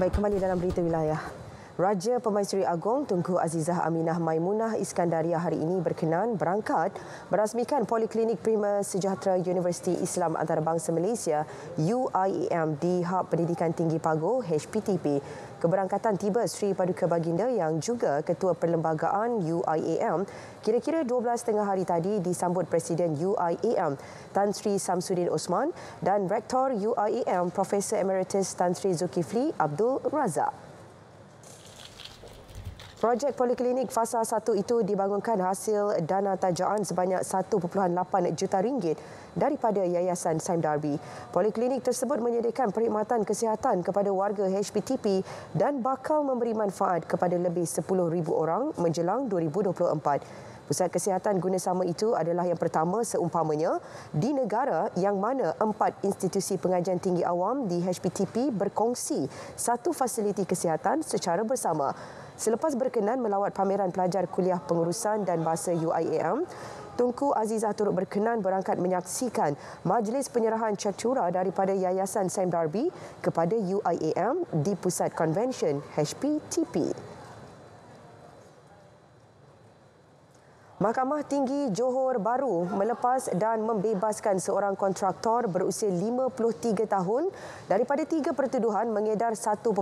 Baik, kembali dalam berita wilayah. Raja Pemaisuri Agong Tunku Azizah Aminah Maimunah Iskandaria hari ini berkenan berangkat merasmikan Poliklinik Prima Sejahtera Universiti Islam Antarabangsa Malaysia UIEM di Hub Pendidikan Tinggi Pago HPTP. Keberangkatan tiba Sri Paduka Baginda yang juga Ketua Perlembagaan UIAM kira-kira 12.30 hari tadi disambut Presiden UIAM Tan Sri Samsudin Osman dan Rektor UIAM Profesor Emeritus Tan Sri Zulkifli Abdul Razak. Projek poliklinik fasa 1 itu dibangunkan hasil dana tajaan sebanyak 1.8 juta ringgit daripada Yayasan Sime Darby. Poliklinik tersebut menyediakan perkhidmatan kesihatan kepada warga HPTP dan bakal memberi manfaat kepada lebih 10,000 orang menjelang 2024. Pusat kesihatan guna sama itu adalah yang pertama seumpamanya di negara yang mana empat institusi pengajian tinggi awam di HPTP berkongsi satu fasiliti kesihatan secara bersama. Selepas berkenan melawat pameran pelajar kuliah pengurusan dan bahasa UIAM, Tunku Azizah turut berkenan berangkat menyaksikan majlis penyerahan catura daripada Yayasan Sam Darby kepada UIAM di pusat convention HPTP. Mahkamah Tinggi Johor Baru melepas dan membebaskan seorang kontraktor berusia 53 tahun daripada tiga pertuduhan mengedar 1.91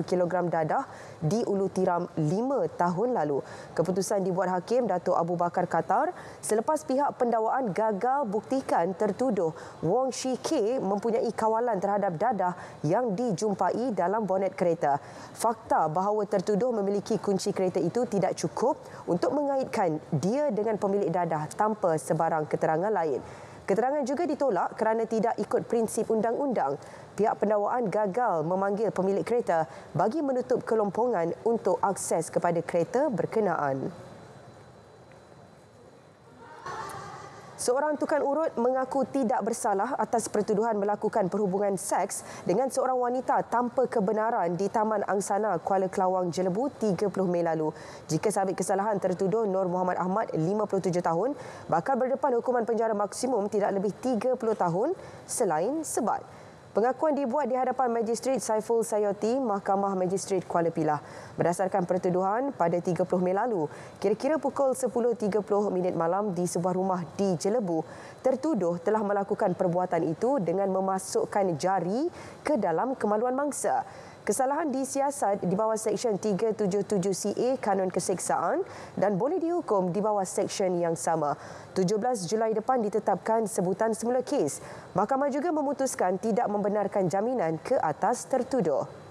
kg dadah di Ulu Tiram 5 tahun lalu. Keputusan dibuat Hakim Dato' Abu Bakar Katar selepas pihak pendawaan gagal buktikan tertuduh Wong Shi Ke mempunyai kawalan terhadap dadah yang dijumpai dalam bonet kereta. Fakta bahawa tertuduh memiliki kunci kereta itu tidak cukup untuk mengaitkan dan dia dengan pemilik dadah tanpa sebarang keterangan lain. Keterangan juga ditolak kerana tidak ikut prinsip undang-undang. Pihak pendawaan gagal memanggil pemilik kereta bagi menutup kelompongan untuk akses kepada kereta berkenaan. Seorang tukang urut mengaku tidak bersalah atas pertuduhan melakukan perhubungan seks dengan seorang wanita tanpa kebenaran di Taman Angsana, Kuala Kelawang, Jelebu 30 Mei lalu. Jika sabit kesalahan tertuduh Nur Muhammad Ahmad, 57 tahun, bakal berdepan hukuman penjara maksimum tidak lebih 30 tahun selain sebat. Pengakuan dibuat di hadapan Majistret Saiful Sayoti, Mahkamah Majistret Kuala Pilah. Berdasarkan pertuduhan, pada 30 Mei lalu, kira-kira pukul 10.30 malam di sebuah rumah di Jelebu, tertuduh telah melakukan perbuatan itu dengan memasukkan jari ke dalam kemaluan mangsa kesalahan disiasat di bawah Seksyen 377CA Kanun Keseksaan dan boleh dihukum di bawah Seksyen yang sama. 17 Julai depan ditetapkan sebutan semula kes. Mahkamah juga memutuskan tidak membenarkan jaminan ke atas tertuduh.